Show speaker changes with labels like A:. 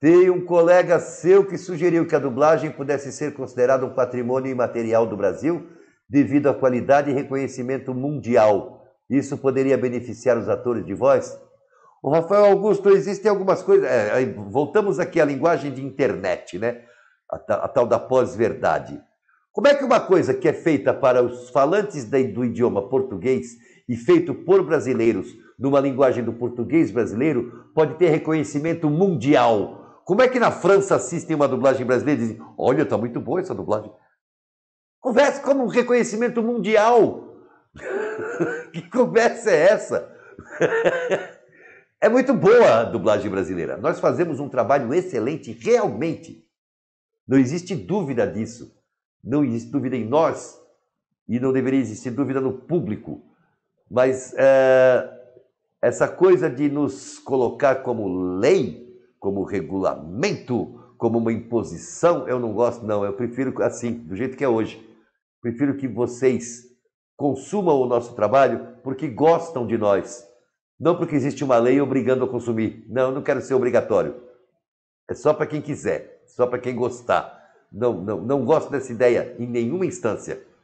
A: Tem um colega seu que sugeriu que a dublagem pudesse ser considerada um patrimônio imaterial do Brasil devido à qualidade e reconhecimento mundial. Isso poderia beneficiar os atores de voz? O Rafael Augusto, existem algumas coisas. É, voltamos aqui à linguagem de internet, né? A, a tal da pós-verdade. Como é que uma coisa que é feita para os falantes do idioma português e feito por brasileiros numa linguagem do português brasileiro pode ter reconhecimento mundial como é que na França assistem uma dublagem brasileira e dizem: Olha, está muito boa essa dublagem? Conversa como um reconhecimento mundial. que conversa é essa? é muito boa a dublagem brasileira. Nós fazemos um trabalho excelente, realmente. Não existe dúvida disso. Não existe dúvida em nós e não deveria existir dúvida no público. Mas é, essa coisa de nos colocar como lei como regulamento, como uma imposição, eu não gosto, não. Eu prefiro assim, do jeito que é hoje. Prefiro que vocês consumam o nosso trabalho porque gostam de nós. Não porque existe uma lei obrigando a consumir. Não, eu não quero ser obrigatório. É só para quem quiser, só para quem gostar. Não, não, não gosto dessa ideia em nenhuma instância.